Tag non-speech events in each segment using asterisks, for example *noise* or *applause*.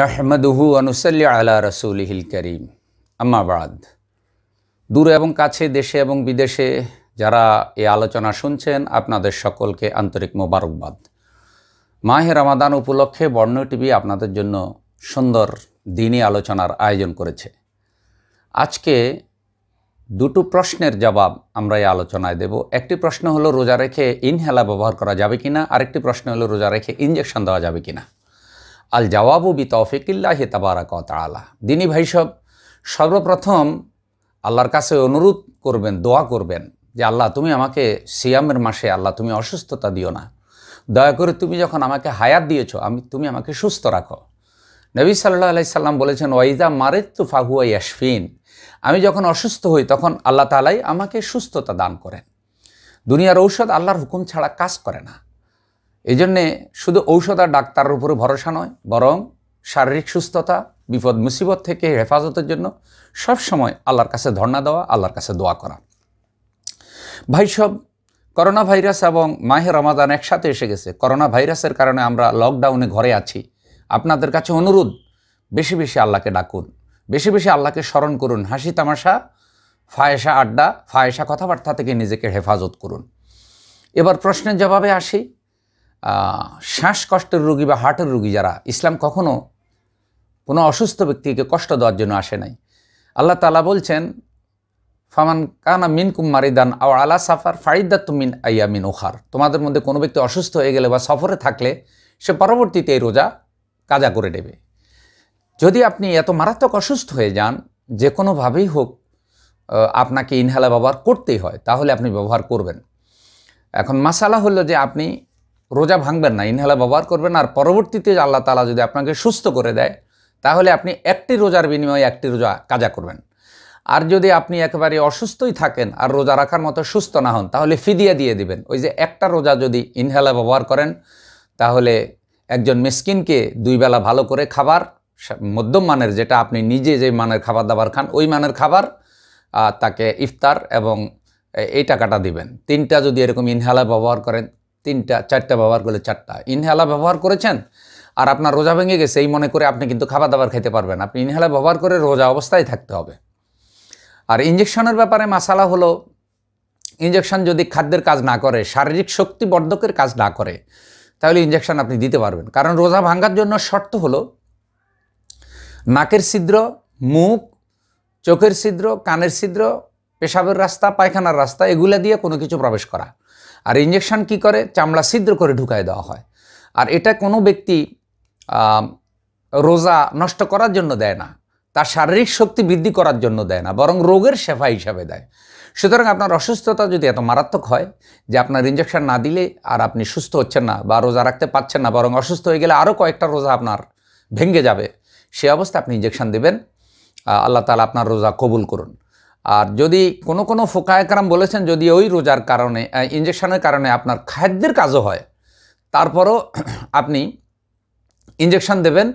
নাহমদহু আনুসাল্লি আলা রসুলহিল করিম আম্মাবাদ দূরে এবং কাছে দেশে এবং বিদেশে যারা এ আলোচনা শুনছেন আপনাদের সকলকে আন্তরিক মোবারকবাদ মাহে রামাদান উপলক্ষে বর্ণ টিভি আপনাদের জন্য সুন্দর দিনই আলোচনার আয়োজন করেছে আজকে দুটো প্রশ্নের জবাব আমরা এই আলোচনায় দেব একটি প্রশ্ন হলো রোজা রেখে ইনহেলা ব্যবহার করা যাবে কি না আরেকটি প্রশ্ন হলো রোজা রেখে ইঞ্জেকশন দেওয়া যাবে কি না আল জওয়াবু বি তৌফিকিল্লাহ তাবারাক তালা দিনী ভাই সব সর্বপ্রথম আল্লাহর কাছে অনুরোধ করবেন দোয়া করবেন যে আল্লাহ তুমি আমাকে সিয়ামের মাসে আল্লাহ তুমি অসুস্থতা দিও না দয়া করে তুমি যখন আমাকে হায়াত দিয়েছ আমি তুমি আমাকে সুস্থ রাখো নবী সাল্লাহ আলাই সাল্লাম বলেছেন ওয়াইদা মারেত্তু ফাহুয়া ইয়াসফিন আমি যখন অসুস্থ হই তখন আল্লাহ তালাই আমাকে সুস্থতা দান করেন দুনিয়ার ঔষধ আল্লাহর হুকুম ছাড়া কাজ করে না এজন্যে শুধু ঔষধ আর ডাক্তারের উপরে ভরসা নয় বরং শারীরিক সুস্থতা বিপদ মুসিবত থেকে হেফাজতের জন্য সব সময় আল্লাহর কাছে ধর্ণা দেওয়া আল্লাহর কাছে দোয়া করা ভাই সব করোনা ভাইরাস এবং মাহে রমাদান একসাথে এসে গেছে করোনা ভাইরাসের কারণে আমরা লকডাউনে ঘরে আছি আপনাদের কাছে অনুরোধ বেশি বেশি আল্লাহকে ডাকুন বেশি বেশি আল্লাহকে স্মরণ করুন হাসি তামাশা ফায়েসা আড্ডা ফায়েসা কথাবার্তা থেকে নিজেকে হেফাজত করুন এবার প্রশ্নের জবাবে আসি শ্বাসকষ্টের রুগী বা হার্টের রুগী যারা ইসলাম কখনও কোনো অসুস্থ ব্যক্তিকে কষ্ট দেওয়ার জন্য আসে নাই আল্লাহ তালা বলছেন ফামান কানা মিন কুমারিদান আও আলা সাফার ফারিদাত মিন আইয়া মিন ওখার তোমাদের মধ্যে কোনো ব্যক্তি অসুস্থ হয়ে গেলে বা সফরে থাকলে সে পরবর্তীতে এই রোজা কাজা করে দেবে যদি আপনি এত মারাত্মক অসুস্থ হয়ে যান যে কোনোভাবেই হোক আপনাকে ইনহালা ব্যবহার করতেই হয় তাহলে আপনি ব্যবহার করবেন এখন মাসালা হলো যে আপনি রোজা ভাঙবেন না ইনহেলা ব্যবহার করবেন আর পরবর্তীতে আল্লাহ তালা যদি আপনাকে সুস্থ করে দেয় তাহলে আপনি একটি রোজার বিনিময়ে একটি রোজা কাজা করবেন আর যদি আপনি একেবারে অসুস্থই থাকেন আর রোজা রাখার মতো সুস্থ না হন তাহলে ফিদিয়া দিয়ে দিবেন ওই যে একটা রোজা যদি ইনহেলা ব্যবহার করেন তাহলে একজন মেসকিনকে দুই বেলা ভালো করে খাবার মধ্যম মানের যেটা আপনি নিজে যে মানের খাবার দাবার খান ওই মানের খাবার তাকে ইফতার এবং এই টাকাটা দিবেন তিনটা যদি এরকম ইনহেলা ব্যবহার করেন তিনটা চারটা ব্যবহার করলে চারটা ইনহেলা ব্যবহার করেছেন আর আপনার রোজা ভেঙে গেছে এই মনে করে আপনি কিন্তু খাবার দাবার খেতে পারবেন আপনি ইনহেলা ব্যবহার করে রোজা অবস্থায় থাকতে হবে আর ইঞ্জেকশনের ব্যাপারে মাসালা হলো ইঞ্জেকশন যদি খাদ্যের কাজ না করে শারীরিক শক্তি বর্ধকের কাজ না করে তাহলে ইঞ্জেকশন আপনি দিতে পারবেন কারণ রোজা ভাঙ্গার জন্য শর্ত হলো নাকের ছিদ্র মুখ চোখের ছিদ্র কানের ছিদ্র পেশাবের রাস্তা পায়খানার রাস্তা এগুলা দিয়ে কোনো কিছু প্রবেশ করা আর ইঞ্জেকশন কি করে চামড়া ছিদ্র করে ঢুকায় দেওয়া হয় আর এটা কোনো ব্যক্তি রোজা নষ্ট করার জন্য দেয় না তার শারীরিক শক্তি বৃদ্ধি করার জন্য দেয় না বরং রোগের সেফা হিসাবে দেয় সুতরাং আপনার অসুস্থতা যদি এত মারাত্মক হয় যে আপনার ইঞ্জেকশান না দিলে আর আপনি সুস্থ হচ্ছেন না বা রোজা রাখতে পারছেন না বরং অসুস্থ হয়ে গেলে আরও কয়েকটা রোজা আপনার ভেঙে যাবে সে অবস্থা আপনি ইঞ্জেকশন দেবেন আল্লাহ তালা আপনার রোজা কবুল করুন আর যদি কোনো কোনো ফোকায়করাম বলেছেন যদি ওই রোজার কারণে ইঞ্জেকশনের কারণে আপনার খাদ্যের কাজও হয় তারপরও *clears throat* আপনি ইঞ্জেকশন দেবেন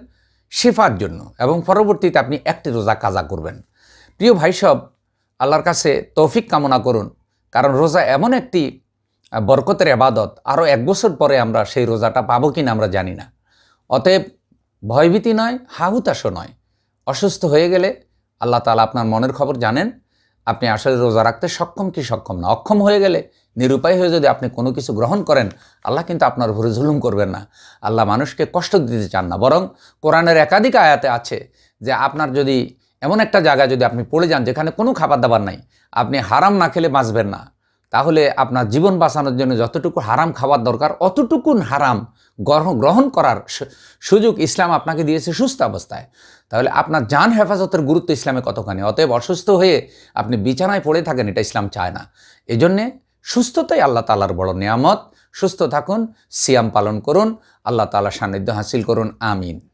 শেফার জন্য এবং পরবর্তীতে আপনি একটি রোজা কাজা করবেন প্রিয় ভাইসব আল্লাহর কাছে তৌফিক কামনা করুন কারণ রোজা এমন একটি বরকতের আবাদত আরও এক বছর পরে আমরা সেই রোজাটা পাবো কি না আমরা জানি না অতএব ভয়ভীতি নয় হাহুতাশও নয় অসুস্থ হয়ে গেলে আল্লাহ তালা আপনার মনের খবর জানেন আপনি আসলে রোজা রাখতে সক্ষম কি সক্ষম না অক্ষম হয়ে গেলে নিরুপায় হয়ে যদি আপনি কোনো কিছু গ্রহণ করেন আল্লাহ কিন্তু আপনার ভরে জুলুম করবেন না আল্লাহ মানুষকে কষ্ট দিতে চান না বরং কোরআনের একাধিক আয়াতে আছে যে আপনার যদি এমন একটা জায়গায় যদি আপনি পড়ে যান যেখানে কোনো খাবার দাবার নাই আপনি হারাম না খেলে বাঁচবেন না তাহলে আপনার জীবন বাঁচানোর জন্য যতটুকু হারাম খাওয়ার দরকার অতটুকুন হারাম গ্রহণ করার সুযোগ ইসলাম আপনাকে দিয়েছে সুস্থ অবস্থায় তাহলে আপনার যান হেফাজতের গুরুত্ব ইসলামে কতখানি অতএব অসুস্থ হয়ে আপনি বিছানায় পড়ে থাকেন এটা ইসলাম চায় না এজন্যে সুস্থতাই আল্লাহ তালার বড় নিয়ামত সুস্থ থাকুন সিয়াম পালন করুন আল্লাহ তালার সান্নিধ্য হাসিল করুন আমিন